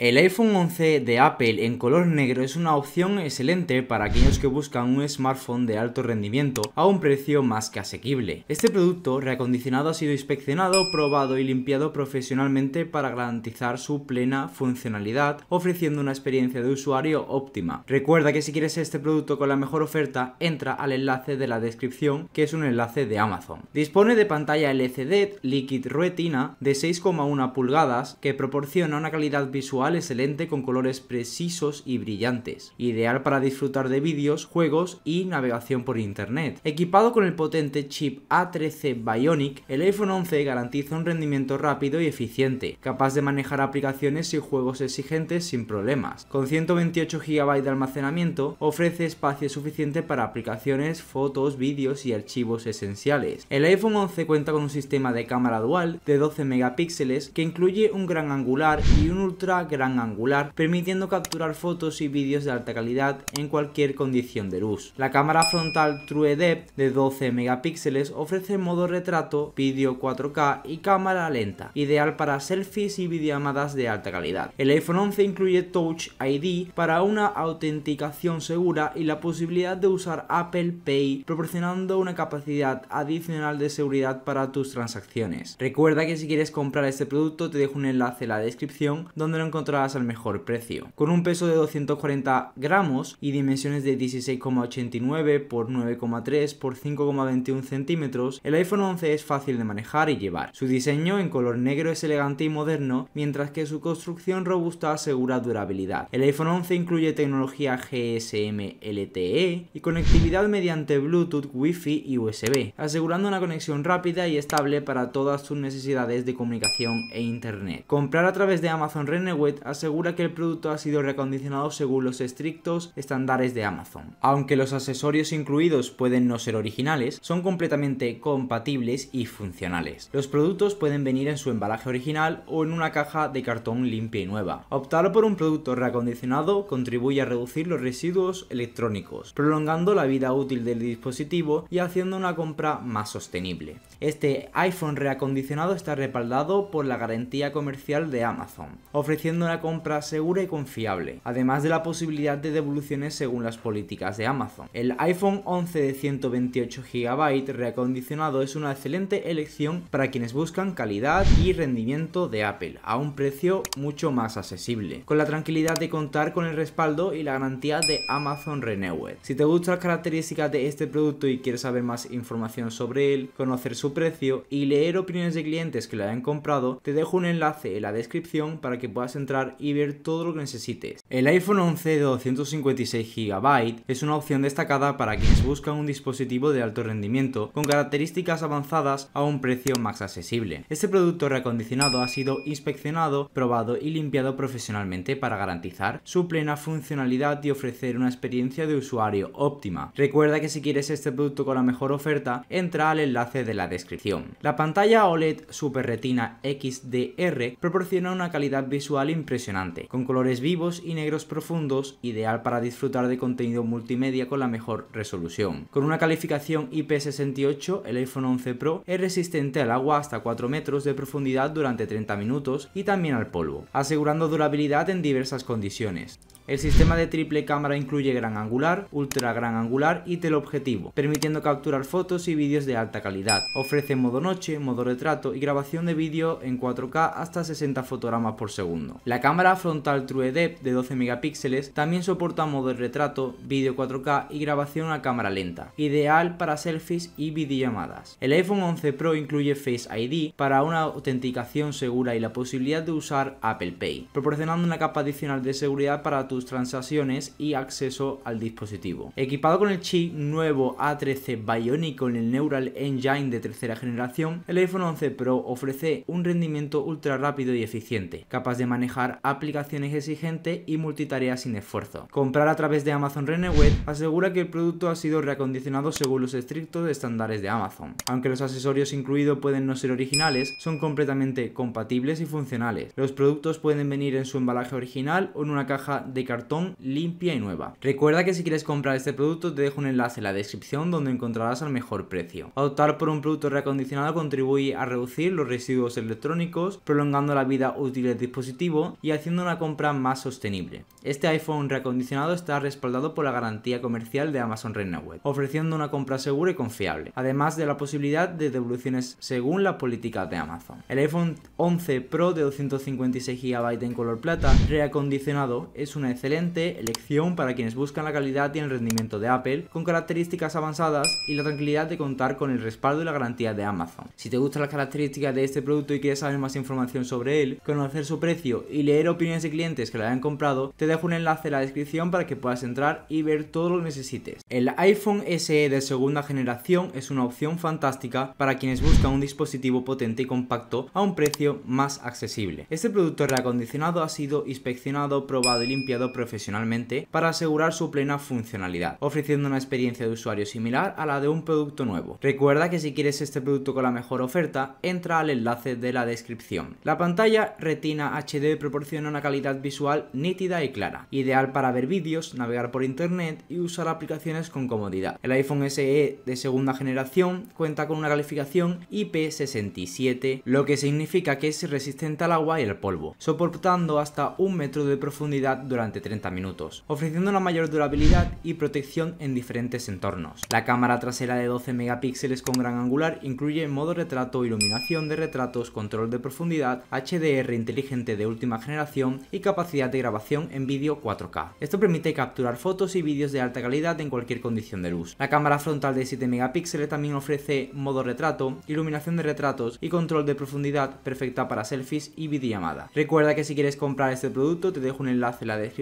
El iPhone 11 de Apple en color negro es una opción excelente para aquellos que buscan un smartphone de alto rendimiento a un precio más que asequible. Este producto reacondicionado ha sido inspeccionado, probado y limpiado profesionalmente para garantizar su plena funcionalidad, ofreciendo una experiencia de usuario óptima. Recuerda que si quieres este producto con la mejor oferta, entra al enlace de la descripción, que es un enlace de Amazon. Dispone de pantalla LCD Liquid Retina de 6,1 pulgadas que proporciona una calidad visual excelente con colores precisos y brillantes, ideal para disfrutar de vídeos, juegos y navegación por internet. Equipado con el potente chip A13 Bionic, el iPhone 11 garantiza un rendimiento rápido y eficiente, capaz de manejar aplicaciones y juegos exigentes sin problemas. Con 128 GB de almacenamiento, ofrece espacio suficiente para aplicaciones, fotos, vídeos y archivos esenciales. El iPhone 11 cuenta con un sistema de cámara dual de 12 megapíxeles que incluye un gran angular y un ultra gran angular, permitiendo capturar fotos y vídeos de alta calidad en cualquier condición de luz. La cámara frontal True de 12 megapíxeles ofrece modo retrato, vídeo 4K y cámara lenta, ideal para selfies y videollamadas de alta calidad. El iPhone 11 incluye Touch ID para una autenticación segura y la posibilidad de usar Apple Pay, proporcionando una capacidad adicional de seguridad para tus transacciones. Recuerda que si quieres comprar este producto te dejo un enlace en la descripción donde lo encontrarás al mejor precio. Con un peso de 240 gramos y dimensiones de 16,89 x 9,3 x 5,21 centímetros, el iPhone 11 es fácil de manejar y llevar. Su diseño en color negro es elegante y moderno, mientras que su construcción robusta asegura durabilidad. El iPhone 11 incluye tecnología GSM LTE y conectividad mediante Bluetooth, Wi-Fi y USB, asegurando una conexión rápida y estable para todas sus necesidades de comunicación e internet. Comprar a través de Amazon Renewed asegura que el producto ha sido reacondicionado según los estrictos estándares de Amazon. Aunque los accesorios incluidos pueden no ser originales, son completamente compatibles y funcionales. Los productos pueden venir en su embalaje original o en una caja de cartón limpia y nueva. Optar por un producto reacondicionado contribuye a reducir los residuos electrónicos, prolongando la vida útil del dispositivo y haciendo una compra más sostenible. Este iPhone reacondicionado está respaldado por la garantía comercial de Amazon, ofreciendo una compra segura y confiable, además de la posibilidad de devoluciones según las políticas de Amazon. El iPhone 11 de 128 GB reacondicionado es una excelente elección para quienes buscan calidad y rendimiento de Apple, a un precio mucho más accesible, con la tranquilidad de contar con el respaldo y la garantía de Amazon Renewed. Si te gustan las características de este producto y quieres saber más información sobre él, conocer su precio y leer opiniones de clientes que lo hayan comprado, te dejo un enlace en la descripción para que puedas entrar y ver todo lo que necesites. El iPhone 11 de 256 GB es una opción destacada para quienes buscan un dispositivo de alto rendimiento con características avanzadas a un precio más accesible. Este producto reacondicionado ha sido inspeccionado, probado y limpiado profesionalmente para garantizar su plena funcionalidad y ofrecer una experiencia de usuario óptima. Recuerda que si quieres este producto con la mejor oferta, entra al enlace de la descripción. La pantalla OLED Super Retina XDR proporciona una calidad visual impresionante, con colores vivos y negros profundos, ideal para disfrutar de contenido multimedia con la mejor resolución. Con una calificación IP68, el iPhone 11 Pro es resistente al agua hasta 4 metros de profundidad durante 30 minutos y también al polvo, asegurando durabilidad en diversas condiciones. El sistema de triple cámara incluye gran angular, ultra gran angular y teleobjetivo, permitiendo capturar fotos y vídeos de alta calidad. Ofrece modo noche, modo retrato y grabación de vídeo en 4K hasta 60 fotogramas por segundo. La cámara frontal True de 12 megapíxeles también soporta modo retrato, vídeo 4K y grabación a cámara lenta, ideal para selfies y videollamadas. El iPhone 11 Pro incluye Face ID para una autenticación segura y la posibilidad de usar Apple Pay, proporcionando una capa adicional de seguridad para tus transacciones y acceso al dispositivo. Equipado con el chip nuevo A13 Bionic con el Neural Engine de tercera generación, el iPhone 11 Pro ofrece un rendimiento ultra rápido y eficiente, capaz de manejar aplicaciones exigentes y multitarea sin esfuerzo. Comprar a través de Amazon Renewed asegura que el producto ha sido reacondicionado según los estrictos estándares de Amazon. Aunque los accesorios incluidos pueden no ser originales, son completamente compatibles y funcionales. Los productos pueden venir en su embalaje original o en una caja de cartón limpia y nueva. Recuerda que si quieres comprar este producto te dejo un enlace en la descripción donde encontrarás el mejor precio. Optar por un producto reacondicionado contribuye a reducir los residuos electrónicos, prolongando la vida útil del dispositivo y haciendo una compra más sostenible. Este iPhone reacondicionado está respaldado por la garantía comercial de Amazon Renewed, ofreciendo una compra segura y confiable, además de la posibilidad de devoluciones según las políticas de Amazon. El iPhone 11 Pro de 256 GB en color plata reacondicionado es una excelente elección para quienes buscan la calidad y el rendimiento de Apple, con características avanzadas y la tranquilidad de contar con el respaldo y la garantía de Amazon. Si te gustan las características de este producto y quieres saber más información sobre él, conocer su precio y leer opiniones de clientes que lo hayan comprado, te dejo un enlace en la descripción para que puedas entrar y ver todo lo que necesites. El iPhone SE de segunda generación es una opción fantástica para quienes buscan un dispositivo potente y compacto a un precio más accesible. Este producto reacondicionado ha sido inspeccionado, probado y limpiado profesionalmente para asegurar su plena funcionalidad, ofreciendo una experiencia de usuario similar a la de un producto nuevo. Recuerda que si quieres este producto con la mejor oferta, entra al enlace de la descripción. La pantalla Retina HD proporciona una calidad visual nítida y clara, ideal para ver vídeos, navegar por internet y usar aplicaciones con comodidad. El iPhone SE de segunda generación cuenta con una calificación IP67, lo que significa que es resistente al agua y al polvo, soportando hasta un metro de profundidad durante 30 minutos, ofreciendo la mayor durabilidad y protección en diferentes entornos. La cámara trasera de 12 megapíxeles con gran angular incluye modo retrato, iluminación de retratos, control de profundidad, HDR inteligente de última generación y capacidad de grabación en vídeo 4K. Esto permite capturar fotos y vídeos de alta calidad en cualquier condición de luz. La cámara frontal de 7 megapíxeles también ofrece modo retrato, iluminación de retratos y control de profundidad perfecta para selfies y videollamada. Recuerda que si quieres comprar este producto te dejo un enlace en la descripción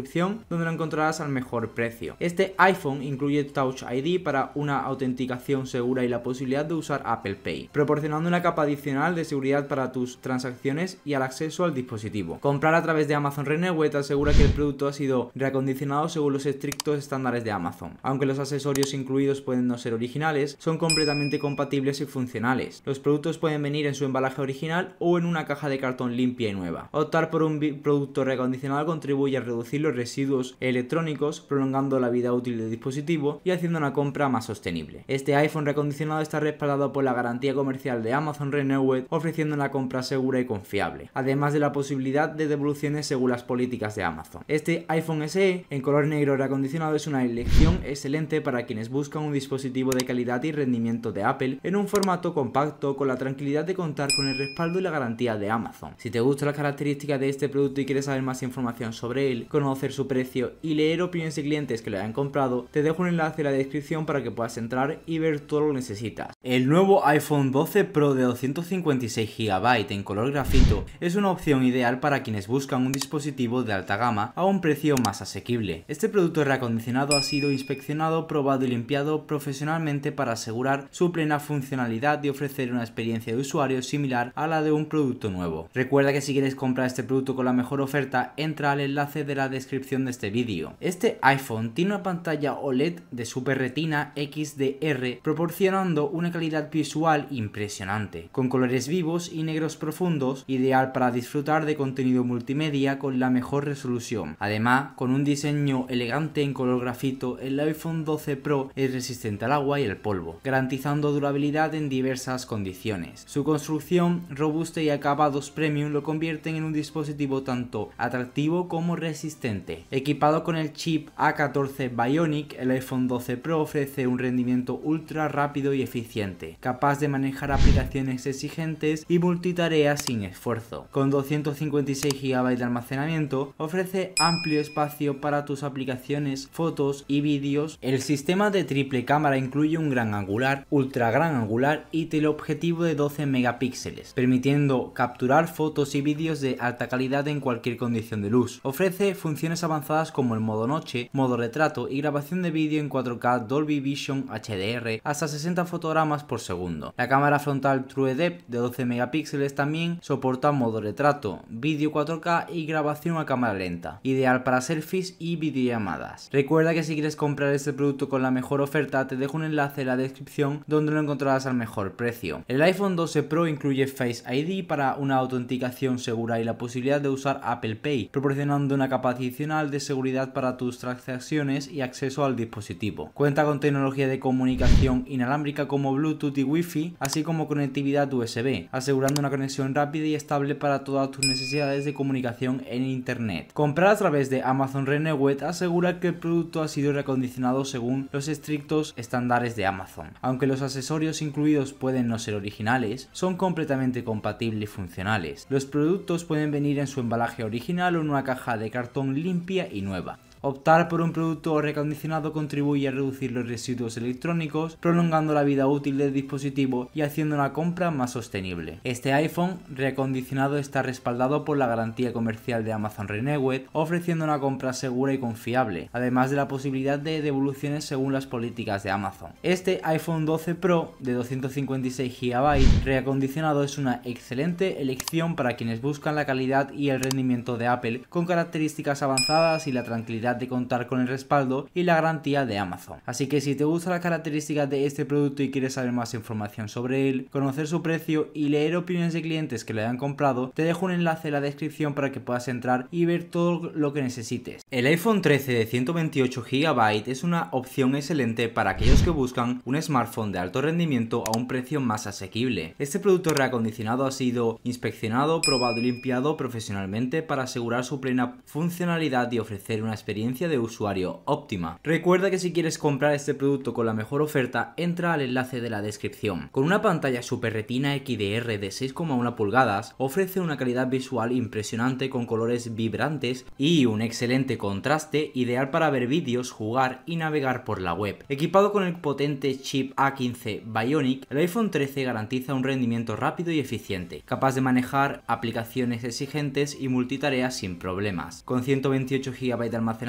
donde lo encontrarás al mejor precio. Este iPhone incluye Touch ID para una autenticación segura y la posibilidad de usar Apple Pay, proporcionando una capa adicional de seguridad para tus transacciones y al acceso al dispositivo. Comprar a través de Amazon Renewed te asegura que el producto ha sido reacondicionado según los estrictos estándares de Amazon. Aunque los accesorios incluidos pueden no ser originales, son completamente compatibles y funcionales. Los productos pueden venir en su embalaje original o en una caja de cartón limpia y nueva. Optar por un producto reacondicionado contribuye a reducir residuos electrónicos, prolongando la vida útil del dispositivo y haciendo una compra más sostenible. Este iPhone recondicionado está respaldado por la garantía comercial de Amazon Renewed, ofreciendo una compra segura y confiable, además de la posibilidad de devoluciones según las políticas de Amazon. Este iPhone SE en color negro recondicionado es una elección excelente para quienes buscan un dispositivo de calidad y rendimiento de Apple en un formato compacto con la tranquilidad de contar con el respaldo y la garantía de Amazon. Si te gustan las características de este producto y quieres saber más información sobre él, conoce su precio y leer opiniones de clientes que lo hayan comprado, te dejo un enlace en la descripción para que puedas entrar y ver todo lo que necesitas. El nuevo iPhone 12 Pro de 256 GB en color grafito es una opción ideal para quienes buscan un dispositivo de alta gama a un precio más asequible. Este producto reacondicionado ha sido inspeccionado, probado y limpiado profesionalmente para asegurar su plena funcionalidad y ofrecer una experiencia de usuario similar a la de un producto nuevo. Recuerda que si quieres comprar este producto con la mejor oferta, entra al enlace de la descripción descripción de este vídeo. Este iPhone tiene una pantalla OLED de Super Retina XDR proporcionando una calidad visual impresionante, con colores vivos y negros profundos, ideal para disfrutar de contenido multimedia con la mejor resolución. Además, con un diseño elegante en color grafito, el iPhone 12 Pro es resistente al agua y al polvo, garantizando durabilidad en diversas condiciones. Su construcción robusta y acabados premium lo convierten en un dispositivo tanto atractivo como resistente Equipado con el chip A14 Bionic, el iPhone 12 Pro ofrece un rendimiento ultra rápido y eficiente, capaz de manejar aplicaciones exigentes y multitarea sin esfuerzo. Con 256 GB de almacenamiento, ofrece amplio espacio para tus aplicaciones, fotos y vídeos. El sistema de triple cámara incluye un gran angular, ultra gran angular y teleobjetivo de 12 megapíxeles, permitiendo capturar fotos y vídeos de alta calidad en cualquier condición de luz. Ofrece avanzadas como el modo noche, modo retrato y grabación de vídeo en 4K Dolby Vision HDR hasta 60 fotogramas por segundo. La cámara frontal True de 12 megapíxeles también soporta modo retrato, vídeo 4K y grabación a cámara lenta, ideal para selfies y videollamadas. Recuerda que si quieres comprar este producto con la mejor oferta te dejo un enlace en la descripción donde lo encontrarás al mejor precio. El iPhone 12 Pro incluye Face ID para una autenticación segura y la posibilidad de usar Apple Pay, proporcionando una capacidad de seguridad para tus transacciones y acceso al dispositivo. Cuenta con tecnología de comunicación inalámbrica como Bluetooth y Wi-Fi, así como conectividad USB, asegurando una conexión rápida y estable para todas tus necesidades de comunicación en Internet. Comprar a través de Amazon Renewed asegura que el producto ha sido recondicionado según los estrictos estándares de Amazon. Aunque los accesorios incluidos pueden no ser originales, son completamente compatibles y funcionales. Los productos pueden venir en su embalaje original o en una caja de cartón limpia y nueva. Optar por un producto recondicionado contribuye a reducir los residuos electrónicos, prolongando la vida útil del dispositivo y haciendo una compra más sostenible. Este iPhone recondicionado está respaldado por la garantía comercial de Amazon Renewed, ofreciendo una compra segura y confiable, además de la posibilidad de devoluciones según las políticas de Amazon. Este iPhone 12 Pro de 256 GB reacondicionado es una excelente elección para quienes buscan la calidad y el rendimiento de Apple con características avanzadas y la tranquilidad de contar con el respaldo y la garantía de Amazon. Así que si te gustan las características de este producto y quieres saber más información sobre él, conocer su precio y leer opiniones de clientes que lo hayan comprado, te dejo un enlace en la descripción para que puedas entrar y ver todo lo que necesites. El iPhone 13 de 128 GB es una opción excelente para aquellos que buscan un smartphone de alto rendimiento a un precio más asequible. Este producto reacondicionado ha sido inspeccionado, probado y limpiado profesionalmente para asegurar su plena funcionalidad y ofrecer una experiencia de usuario óptima. Recuerda que si quieres comprar este producto con la mejor oferta, entra al enlace de la descripción. Con una pantalla Super Retina XDR de 6,1 pulgadas, ofrece una calidad visual impresionante con colores vibrantes y un excelente contraste ideal para ver vídeos, jugar y navegar por la web. Equipado con el potente chip A15 Bionic, el iPhone 13 garantiza un rendimiento rápido y eficiente, capaz de manejar aplicaciones exigentes y multitareas sin problemas. Con 128 GB de almacenamiento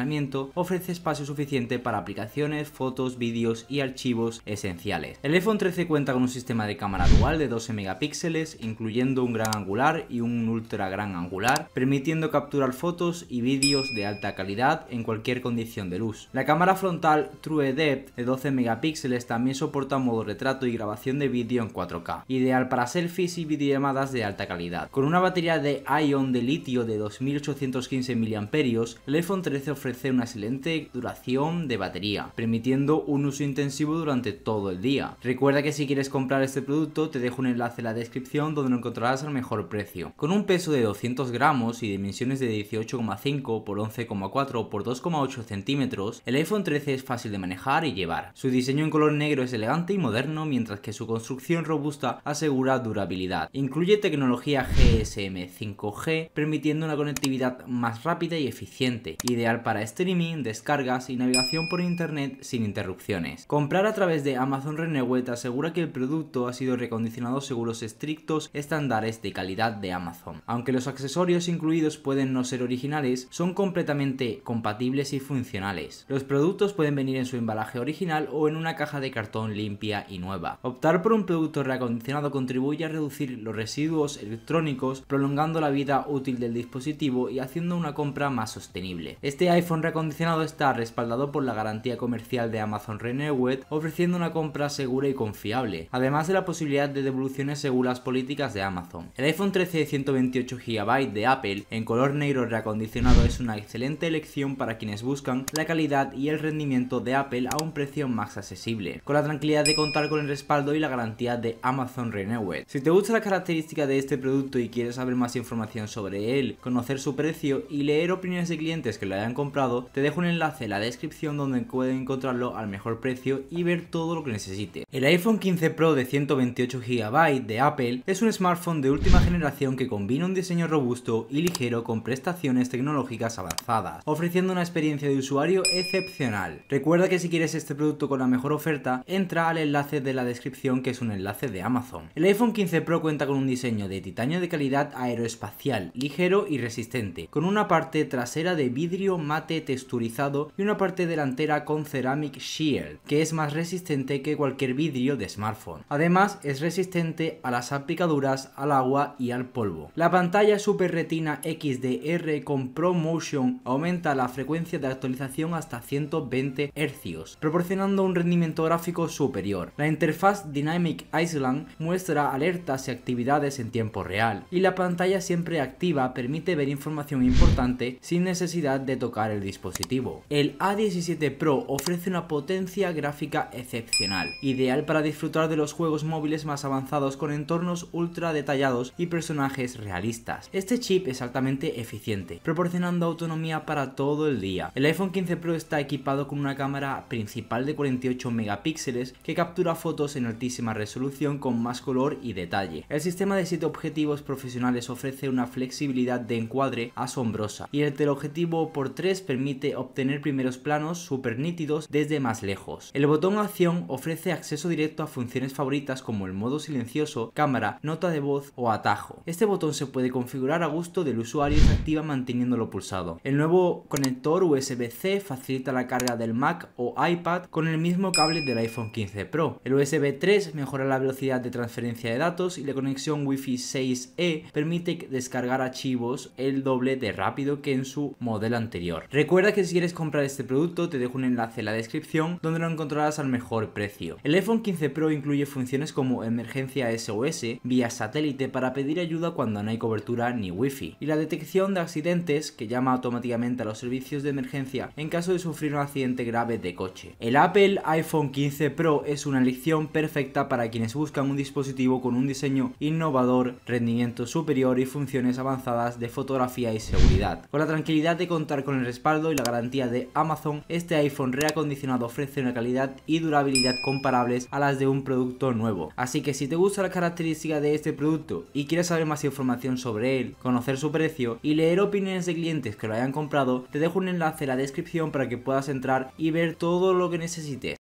ofrece espacio suficiente para aplicaciones, fotos, vídeos y archivos esenciales. El iPhone 13 cuenta con un sistema de cámara dual de 12 megapíxeles, incluyendo un gran angular y un ultra gran angular, permitiendo capturar fotos y vídeos de alta calidad en cualquier condición de luz. La cámara frontal True Depth de 12 megapíxeles también soporta modo retrato y grabación de vídeo en 4K, ideal para selfies y videollamadas de alta calidad. Con una batería de ion de litio de 2815 mAh, el iPhone 13 ofrece una excelente duración de batería, permitiendo un uso intensivo durante todo el día. Recuerda que si quieres comprar este producto te dejo un enlace en la descripción donde lo encontrarás al mejor precio. Con un peso de 200 gramos y dimensiones de 18,5 x 11,4 x 2,8 centímetros, el iPhone 13 es fácil de manejar y llevar. Su diseño en color negro es elegante y moderno mientras que su construcción robusta asegura durabilidad. Incluye tecnología GSM 5G permitiendo una conectividad más rápida y eficiente, ideal para streaming, descargas y navegación por internet sin interrupciones. Comprar a través de Amazon Renewed asegura que el producto ha sido recondicionado según los estrictos estándares de calidad de Amazon. Aunque los accesorios incluidos pueden no ser originales, son completamente compatibles y funcionales. Los productos pueden venir en su embalaje original o en una caja de cartón limpia y nueva. Optar por un producto reacondicionado contribuye a reducir los residuos electrónicos, prolongando la vida útil del dispositivo y haciendo una compra más sostenible. Este iPhone iPhone reacondicionado está respaldado por la garantía comercial de Amazon Renewed, ofreciendo una compra segura y confiable, además de la posibilidad de devoluciones según las políticas de Amazon. El iPhone 13 de 128 GB de Apple en color negro reacondicionado es una excelente elección para quienes buscan la calidad y el rendimiento de Apple a un precio más accesible, con la tranquilidad de contar con el respaldo y la garantía de Amazon Renewed. Si te gusta la característica de este producto y quieres saber más información sobre él, conocer su precio y leer opiniones de clientes que lo hayan comprado, te dejo un enlace en la descripción donde puedes encontrarlo al mejor precio y ver todo lo que necesites. El iPhone 15 Pro de 128 GB de Apple es un smartphone de última generación que combina un diseño robusto y ligero con prestaciones tecnológicas avanzadas, ofreciendo una experiencia de usuario excepcional. Recuerda que si quieres este producto con la mejor oferta, entra al enlace de la descripción que es un enlace de Amazon. El iPhone 15 Pro cuenta con un diseño de titanio de calidad aeroespacial, ligero y resistente, con una parte trasera de vidrio más texturizado y una parte delantera con ceramic shield, que es más resistente que cualquier vidrio de smartphone. Además, es resistente a las aplicaduras, al agua y al polvo. La pantalla Super Retina XDR con ProMotion aumenta la frecuencia de actualización hasta 120 Hz, proporcionando un rendimiento gráfico superior. La interfaz Dynamic Island muestra alertas y actividades en tiempo real, y la pantalla siempre activa permite ver información importante sin necesidad de tocar el dispositivo. El A17 Pro ofrece una potencia gráfica excepcional, ideal para disfrutar de los juegos móviles más avanzados con entornos ultra detallados y personajes realistas. Este chip es altamente eficiente, proporcionando autonomía para todo el día. El iPhone 15 Pro está equipado con una cámara principal de 48 megapíxeles que captura fotos en altísima resolución con más color y detalle. El sistema de 7 objetivos profesionales ofrece una flexibilidad de encuadre asombrosa y el teleobjetivo por 3 permite obtener primeros planos súper nítidos desde más lejos. El botón acción ofrece acceso directo a funciones favoritas como el modo silencioso, cámara, nota de voz o atajo. Este botón se puede configurar a gusto del usuario y se activa manteniéndolo pulsado. El nuevo conector USB-C facilita la carga del Mac o iPad con el mismo cable del iPhone 15 Pro. El USB 3 mejora la velocidad de transferencia de datos y la conexión Wi-Fi 6E permite descargar archivos el doble de rápido que en su modelo anterior. Recuerda que si quieres comprar este producto te dejo un enlace en la descripción donde lo encontrarás al mejor precio. El iPhone 15 Pro incluye funciones como emergencia SOS, vía satélite para pedir ayuda cuando no hay cobertura ni wifi y la detección de accidentes que llama automáticamente a los servicios de emergencia en caso de sufrir un accidente grave de coche. El Apple iPhone 15 Pro es una elección perfecta para quienes buscan un dispositivo con un diseño innovador, rendimiento superior y funciones avanzadas de fotografía y seguridad. Con la tranquilidad de contar con el y la garantía de Amazon, este iPhone reacondicionado ofrece una calidad y durabilidad comparables a las de un producto nuevo. Así que si te gusta la característica de este producto y quieres saber más información sobre él, conocer su precio y leer opiniones de clientes que lo hayan comprado, te dejo un enlace en la descripción para que puedas entrar y ver todo lo que necesites.